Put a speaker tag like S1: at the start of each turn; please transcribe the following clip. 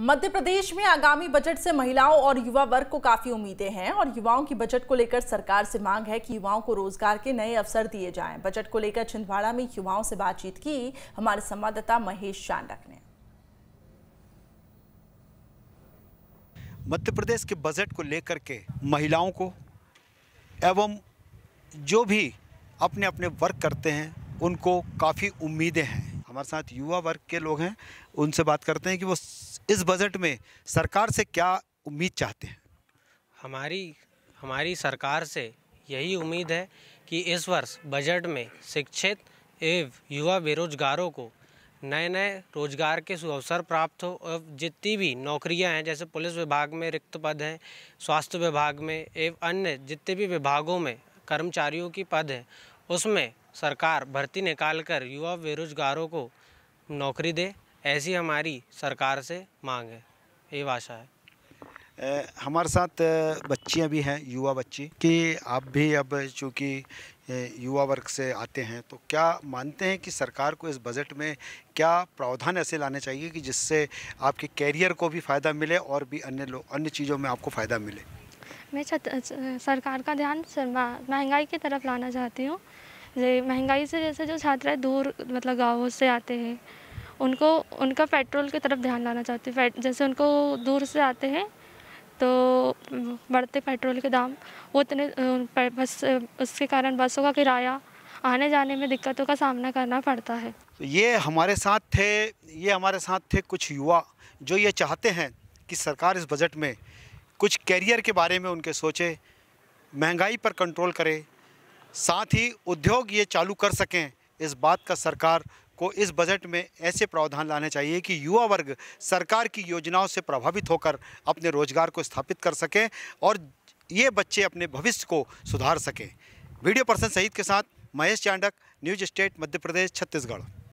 S1: मध्य प्रदेश में आगामी बजट से महिलाओं और युवा वर्ग को काफी उम्मीदें हैं और युवाओं की बजट को लेकर सरकार से मांग है कि युवाओं को रोजगार के नए अवसर दिए जाएं बजट को लेकर छिंदवाड़ा में युवाओं से बातचीत की हमारे संवाददाता महेश चांडक ने मध्य प्रदेश के बजट को लेकर के महिलाओं को एवं जो भी अपने अपने वर्क करते हैं उनको काफ़ी उम्मीदें हैं हमारे साथ युवा वर्ग के लोग हैं उनसे बात करते हैं कि वो इस बजट में सरकार से क्या उम्मीद चाहते हैं
S2: हमारी हमारी सरकार से यही उम्मीद है कि इस वर्ष बजट में शिक्षित एवं युवा बेरोजगारों को नए नए रोजगार के सुअवसर प्राप्त हो और जितनी भी नौकरियां हैं जैसे पुलिस विभाग में रिक्त पद हैं स्वास्थ्य विभाग में एवं अन्य जितने भी विभागों में कर्मचारियों की पद हैं उसमें सरकार भर्ती निकाल कर युवा बेरोजगारों को नौकरी दे ऐसी हमारी सरकार से मांग है ये भाषा है
S1: हमारे साथ बच्चियां भी हैं युवा बच्ची कि आप भी अब चूँकि युवा वर्ग से आते हैं तो क्या मानते हैं कि सरकार को इस बजट में क्या प्रावधान ऐसे लाने चाहिए कि जिससे आपके कैरियर को भी फ़ायदा मिले और भी अन्य लोग अन्य चीज़ों में आपको फ़ायदा मिले
S3: मैं सरकार का ध्यान महंगाई की तरफ लाना चाहती हूँ महंगाई से जैसे जो छात्र दूर मतलब गाँवों से आते हैं उनको उनका पेट्रोल की तरफ ध्यान लाना चाहते हैं जैसे उनको दूर से आते हैं तो बढ़ते पेट्रोल के दाम वो इतने बस उसके कारण बसों का किराया आने जाने में दिक्कतों का सामना करना पड़ता है
S1: तो ये हमारे साथ थे ये हमारे साथ थे कुछ युवा जो ये चाहते हैं कि सरकार इस बजट में कुछ कैरियर के बारे में उनके सोचे महंगाई पर कंट्रोल करे साथ ही उद्योग ये चालू कर सकें इस बात का सरकार को इस बजट में ऐसे प्रावधान लाने चाहिए कि युवा वर्ग सरकार की योजनाओं से प्रभावित होकर अपने रोजगार को स्थापित कर सकें और ये बच्चे अपने भविष्य को सुधार सकें वीडियो पर्सन सहित के साथ महेश चांडक न्यूज स्टेट मध्य प्रदेश छत्तीसगढ़